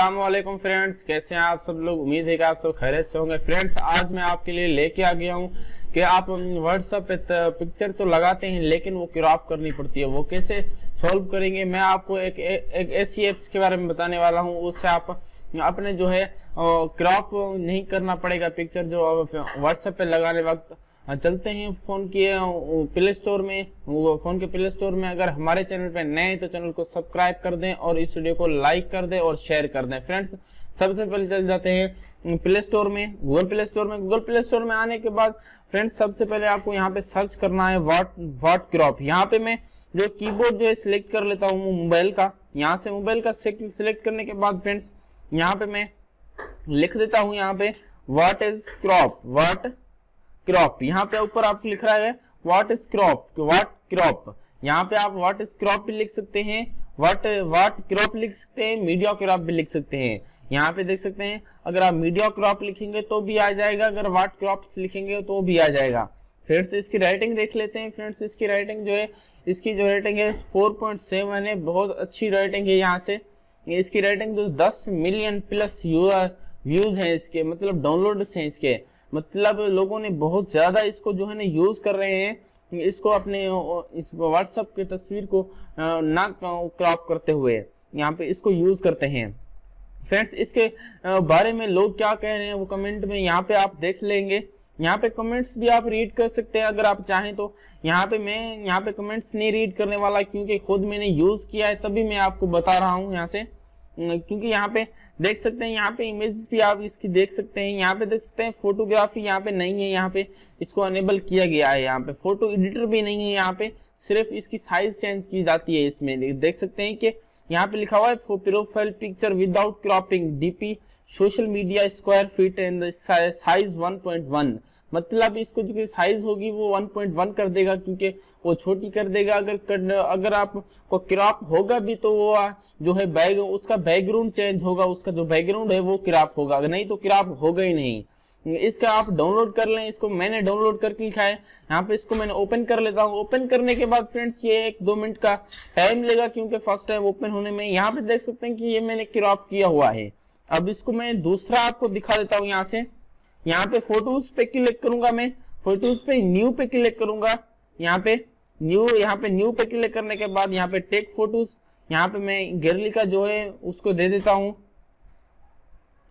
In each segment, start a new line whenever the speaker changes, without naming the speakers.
Aslam friends कैसे हैं आप सब लोग उम्मीद है कि आप सब खैरियत से होंगे फ्रेंड्स आज मैं आपके लिए लेके आ गया हूँ कि आप व्हाट्सएप पे पिक्चर तो लगाते हैं लेकिन वो क्रॉप करनी पड़ती है वो कैसे सॉल्व करेंगे मैं आपको एक एक ऐसी एप्स के बारे में बताने वाला हूँ उससे आप अपने जो है क्रॉप नहीं करना पड़ेगा पिक्चर जो व्हाट्सएप पे लगाने वक्त चलते हैं फ़ोन के प्ले स्टोर में फ़ोन के प्ले स्टोर में अगर हमारे चैनल पे नए हैं तो चैनल को सब्सक्राइब कर दें और इस वीडियो को लाइक कर दें और शेयर कर दें फ्रेंड्स सबसे पहले चल जाते हैं प्ले स्टोर में गूगल प्ले स्टोर में गूगल प्ले स्टोर में आने के बाद फ्रेंड्स फ्रेंड्स सबसे पहले आपको यहाँ पे सर्च करना है वाट वाट क्रॉप यहाँ पे मैं जो कीबोर्ड जो है सिलेक्ट कर लेता हूँ मोबाइल का यहाँ से मोबाइल का सिलेक्ट करने के बाद फ्रेंड्स यहाँ पे मैं लिख देता हूँ यहाँ पे what is crop what crop यहाँ पे ऊपर आपको लिख रहा है what is crop what crop यहाँ पे आप वॉट इज क्रॉप भी लिख सकते हैं वट वट क्रॉप लिख सकते हैं मीडिया क्रॉप भी लिख सकते हैं यहाँ पे देख सकते हैं अगर आप मीडिया क्रॉप लिखेंगे तो भी आ जाएगा अगर वट क्रॉप लिखेंगे तो भी आ जाएगा फ्रेंड्स इसकी राइटिंग देख लेते हैं फ्रेंड्स इसकी राइटिंग जो है इसकी जो राइटिंग है फोर पॉइंट सेवन है बहुत अच्छी राइटिंग है यहाँ से इसकी राइटिंग जो दस मिलियन प्लस यूआर व्यूज़ हैं इसके मतलब डाउनलोड्स हैं इसके मतलब लोगों ने बहुत ज़्यादा इसको जो है ना यूज़ कर रहे हैं इसको अपने इस व्हाट्सअप के तस्वीर को ना क्रॉप करते हुए यहाँ पे इसको यूज़ करते हैं फ्रेंड्स इसके बारे में लोग क्या कह रहे हैं वो कमेंट में यहाँ पे आप देख लेंगे यहाँ पे कमेंट्स भी आप रीड कर सकते हैं अगर आप चाहें तो यहाँ पे मैं यहाँ पे कमेंट्स नहीं रीड करने वाला क्योंकि खुद मैंने यूज़ किया है तभी मैं आपको बता रहा हूँ यहाँ से क्योंकि यहाँ पे देख सकते हैं यहाँ पे इमेज भी आप इसकी देख सकते हैं यहाँ पे देख सकते हैं फोटोग्राफी यहाँ पे नहीं है यहाँ पे इसको अनेबल किया गया है यहाँ पे फोटो एडिटर भी नहीं है यहाँ पे सिर्फ इसकी साइज चेंज की जाती है इसमें देख सकते हैं कि यहाँ पे लिखा हुआ है profile picture without cropping DP social media square fit and size 1.1 मतलब इसको जो साइज होगी वो 1.1 कर देगा क्योंकि वो छोटी कर देगा अगर कर, अगर आप को क्रॉप होगा भी तो वो जो है बैग उसका बैकग्राउंड चेंज होगा उसका जो बैकग्राउंड है वो क्रॉप होगा अगर नहीं तो क्रॉप होगा ही नहीं इसका आप डाउनलोड कर लें इसको मैंने डाउनलोड करके लिखा है यहाँ पे इसको मैंने ओपन कर लेता हूँ ओपन करने के बाद फ्रेंड्स ये एक दो मिनट का टाइम लेगा क्योंकि फर्स्ट टाइम ओपन होने में यहाँ पे देख सकते हैं कि ये मैंने क्रॉप किया हुआ है अब इसको मैं दूसरा आपको दिखा देता हूँ यहाँ से यहाँ पे फोटोज पे क्लिक करूंगा मैं फोटोज पे न्यू पे क्लिक करूंगा यहाँ पे न्यू यहाँ पे न्यू पे क्लिक करने के बाद यहाँ पे टेक फोटोज यहाँ पे मैं गेरली का जो है उसको दे देता हूँ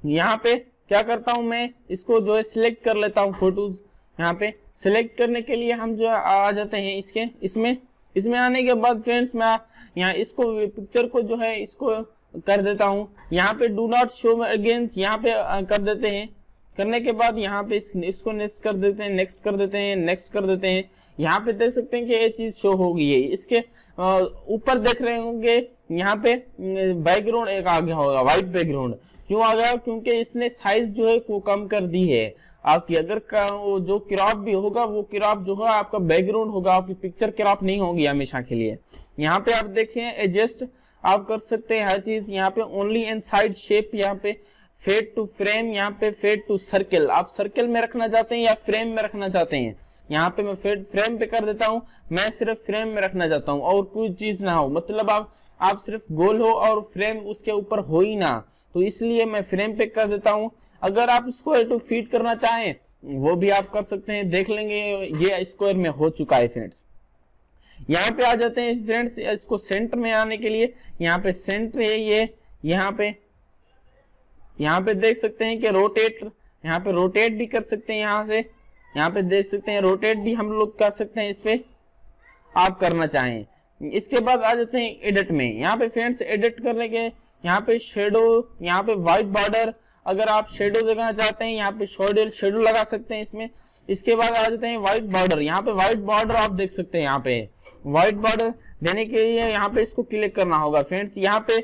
यहाँ पे क्या करता हूँ मैं इसको जो है सिलेक्ट कर लेता हूँ फोटोज यहाँ पे सिलेक्ट करने के लिए हम जो है आ जाते हैं इसके इसमें इसमें आने के बाद फ्रेंड्स मैं यहाँ इसको पिक्चर को जो है इसको कर देता हूँ यहाँ पे डू नॉट शो अगेंस्ट यहाँ पे कर देते हैं करने के बाद यहाँ पे इसको नेक्स्ट कर देते हैं नेक्स्ट कर देते हैं नेक्स्ट कर देते हैं यहाँ पे देख सकते हैं कि ये चीज़ शो हो गई है इसके ऊपर देख रहे होंगे यहाँ पे बैकग्राउंड एक आ गया होगा व्हाइट बैकग्राउंड क्यों आ गया क्योंकि इसने साइज जो है को कम कर दी है आपकी अगर वो जो क्रॉप भी होगा वो क्रॉप जो है आपका बैकग्राउंड होगा आपकी पिक्चर क्रॉप नहीं होगी हमेशा के लिए यहाँ पे आप देखें एडजस्ट आप कर सकते हैं हर चीज यहाँ पे ओनली एंड साइड शेप यहाँ पे फेड टू फ्रेम यहाँ पे फेड टू सर्किल आप सर्किल में रखना चाहते हैं या फ्रेम में रखना चाहते हैं यहाँ पे मैं फेड फ्रेम पे कर देता हूँ मैं सिर्फ फ्रेम में रखना चाहता हूँ और कोई चीज ना हो मतलब आप आप सिर्फ गोल हो और फ्रेम उसके ऊपर हो ही ना तो इसलिए मैं फ्रेम पे कर देता हूँ अगर आप इसको टू फीट करना चाहें वो भी आप कर सकते हैं देख लेंगे ये स्क्वायर में हो चुका है फ्रेंड्स यहाँ पे आ जाते हैं फ्रेंड्स इसको सेंटर में आने के लिए यहाँ पे सेंटर है ये यहाँ पे यहाँ पे देख सकते हैं कि रोटेट यहाँ पे रोटेट भी कर सकते हैं यहाँ से यहाँ पे देख सकते हैं रोटेट भी हम लोग कर सकते हैं इस पे आप करना चाहें इसके बाद आ जाते हैं एडिट में यहाँ पे फ्रेंड्स एडिट करने के यहाँ पे शेडो यहाँ पे व्हाइट बॉर्डर अगर आप शेडो देखना चाहते हैं यहाँ पे शेडो शेडो लगा सकते हैं इसमें इसके बाद आ जाते हैं व्हाइट बॉर्डर यहाँ पे व्हाइट बॉर्डर आप देख सकते हैं यहाँ पे व्हाइट बॉर्डर देने के लिए यहाँ पे इसको क्लिक करना होगा फ्रेंड्स यहाँ पे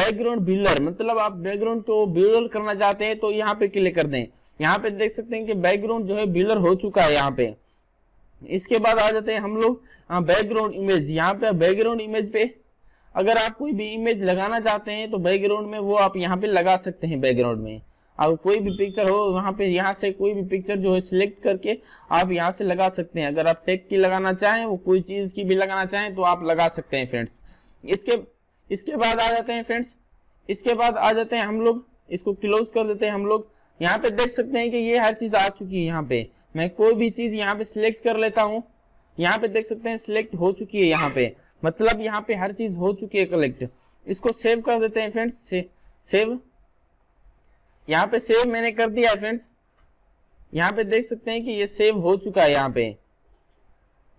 बैकग्राउंड बिल्डर मतलब आप बैकग्राउंड को बिल्डर करना चाहते हैं तो यहाँ पे क्लिक कर दें यहाँ पे देख सकते हैं कि बैकग्राउंड जो है बिल्डर हो चुका है यहाँ पे इसके बाद आ जाते हैं हम लोग बैकग्राउंड इमेज यहाँ पे बैकग्राउंड इमेज पे अगर आप कोई भी इमेज लगाना चाहते हैं तो बैकग्राउंड में वो आप यहाँ पे लगा सकते हैं बैकग्राउंड में अगर कोई भी पिक्चर हो वहाँ पे यहाँ से कोई भी पिक्चर जो है सिलेक्ट करके आप यहाँ से लगा सकते हैं अगर आप टेक की लगाना चाहें वो कोई चीज़ की भी लगाना चाहें तो आप लगा सकते हैं फ्रेंड्स इसके इसके बाद आ जाते हैं फ्रेंड्स इसके बाद आ जाते हैं हम लोग इसको क्लोज कर देते हैं हम लोग यहाँ पे देख सकते हैं कि ये हर चीज़ आ चुकी है यहाँ पे मैं कोई भी चीज़ यहाँ पे सिलेक्ट कर लेता हूँ यहाँ पे देख सकते हैं सिलेक्ट हो चुकी है यहाँ पे मतलब यहाँ पे हर चीज हो चुकी है कलेक्ट इसको सेव कर देते हैं फ्रेंड्स से, सेव यहाँ पे सेव मैंने कर दिया है फ्रेंड्स यहाँ पे देख सकते हैं कि ये सेव हो चुका है यहाँ पे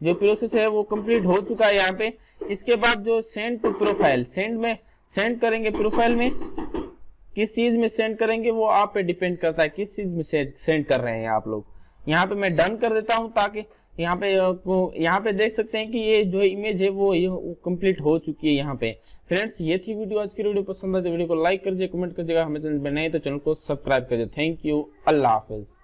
जो प्रोसेस है वो कंप्लीट हो चुका है यहाँ पे इसके बाद जो सेंड टू प्रोफाइल सेंड में सेंड करेंगे प्रोफाइल में किस चीज में सेंड करेंगे वो आप पे डिपेंड करता है किस चीज में सेंड कर रहे हैं आप लोग यहाँ पे मैं डन कर देता हूँ ताकि यहाँ पे यहाँ पे देख सकते हैं कि ये जो इमेज है वो ये कंप्लीट हो चुकी है यहाँ पे फ्रेंड्स ये थी वीडियो आज की वीडियो पसंद आई तो वीडियो को लाइक कर कमेंट दीजिएगा हमें चैनल पर नहीं तो चैनल को सब्सक्राइब करिए थैंक यू अल्लाह हाफिज़